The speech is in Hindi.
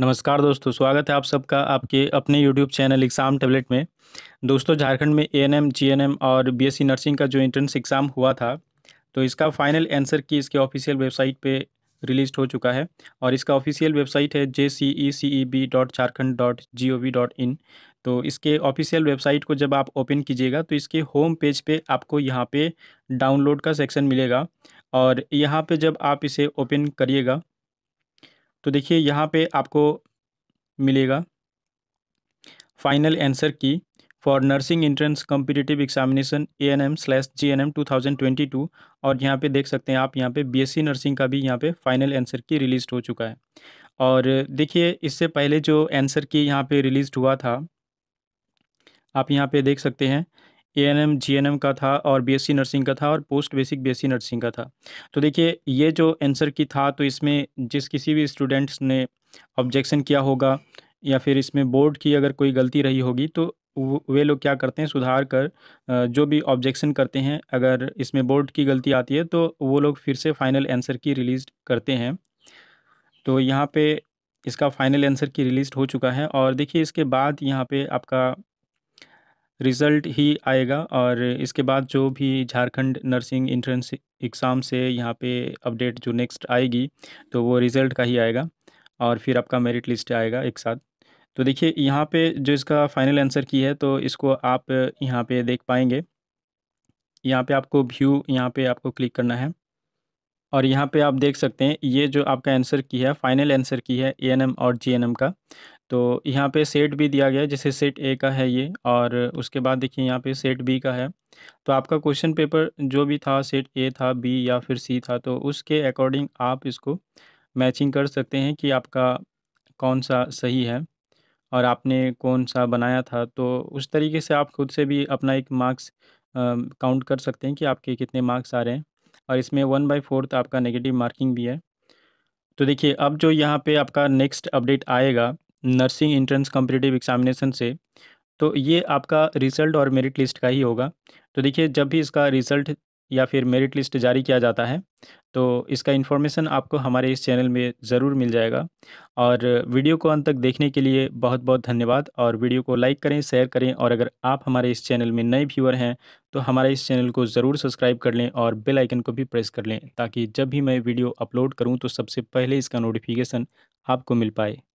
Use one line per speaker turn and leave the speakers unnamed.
नमस्कार दोस्तों स्वागत है आप सबका आपके अपने यूट्यूब चैनल एग्ज़ाम टेबलेट में दोस्तों झारखंड में एएनएम जीएनएम और बीएससी नर्सिंग का जो एंट्रेंस एग्ज़ाम हुआ था तो इसका फाइनल आंसर की इसके ऑफिशियल वेबसाइट पे रिलीज हो चुका है और इसका ऑफिशियल वेबसाइट है J C E C E B dot Jharkhand dot G O V dot in तो इसके ऑफिशियल वेबसाइट को जब आप ओपन कीजिएगा तो इसके होम पेज पे आपको यहाँ पे डाउनलोड का सेक्शन मिलेगा और यहाँ पे जब आप इसे ओपन करिएगा तो देखिए यहाँ पे आपको मिलेगा final answer key for nursing entrance competitive examination A N M slash G N M two thousand twenty two और यहाँ पे देख सकते हैं आप यहाँ पे बी एस सी नर्सिंग का भी यहाँ पे फाइनल आंसर की रिलीज़ हो चुका है और देखिए इससे पहले जो आंसर की यहाँ पे रिलीज़ हुआ था आप यहाँ पे देख सकते हैं A N M G N M का था और बी एस सी नर्सिंग का था और post basic B S C nursing का था तो देखिए ये जो आंसर की था तो इसमें जिस किसी भी स्टूडेंट्स ने ऑब्जेक्शन किया होगा या फिर इसमें बोर्ड की अगर कोई गलती रही होगी तो वे लोग क्या करते हैं सुधार कर जो भी ऑब्जेक्शन करते हैं अगर इसमें बोर्ड की गलती आती है तो वो लोग फिर से फाइनल आंसर की रिलीज़ करते हैं तो यहाँ पे इसका फाइनल आंसर की रिलीज़ हो चुका है और देखिए इसके बाद यहाँ पे आपका रिज़ल्ट ही आएगा और इसके बाद जो भी झारखंड नर्सिंग इंट्रेंस एग्ज़ाम से यहाँ पे अपडेट जो नेक्स्ट आएगी तो वो रिज़ल्ट का ही आएगा और फिर आपका मेरिट लिस्ट आएगा एक साथ तो देखिए यहाँ पे जो इसका फाइनल आंसर की है तो इसको आप यहाँ पे देख पाएंगे यहाँ पे आपको व्यू यहाँ पे आपको क्लिक करना है और यहाँ पे आप देख सकते हैं ये जो आपका आंसर की है फाइनल आंसर की है ए एन एम और जी एन एम का तो यहाँ पे सेट भी दिया गया है जैसे सेट ए का है ये और उसके बाद देखिए यहाँ पे सेट बी का है तो आपका क्वेश्चन पेपर जो भी था सेट ए था बी या फिर सी था तो उसके अकॉर्डिंग आप इसको मैचिंग कर सकते हैं कि आपका कौन सा सही है और आपने कौन सा बनाया था तो उस तरीके से आप खुद से भी अपना एक मार्क्स काउंट कर सकते हैं कि आपके कितने मार्क्स आ रहे हैं और इसमें वन बाई फोर्थ आपका नेगेटिव मार्किंग भी है तो देखिए अब जो यहाँ पे आपका नेक्स्ट अपडेट आएगा नर्सिंग इंट्रेंस कॉम्पिटिटिव एग्जामिनेशन से तो ये आपका रिज़ल्ट और मेरिट लिस्ट का ही होगा तो देखिए जब भी इसका रिज़ल्ट या फिर मेरिट लिस्ट जारी किया जाता है तो इसका इन्फॉर्मेशन आपको हमारे इस चैनल में ज़रूर मिल जाएगा और वीडियो को अंत तक देखने के लिए बहुत बहुत धन्यवाद और वीडियो को लाइक करें शेयर करें और अगर आप हमारे इस चैनल में नए व्यूअर हैं तो हमारे इस चैनल को ज़रूर सब्सक्राइब कर लें और बेल आइकन को भी प्रेस कर लें ताकि जब भी मैं वीडियो अपलोड करूँ तो सबसे पहले इसका नोटिफिकेशन आपको मिल पाए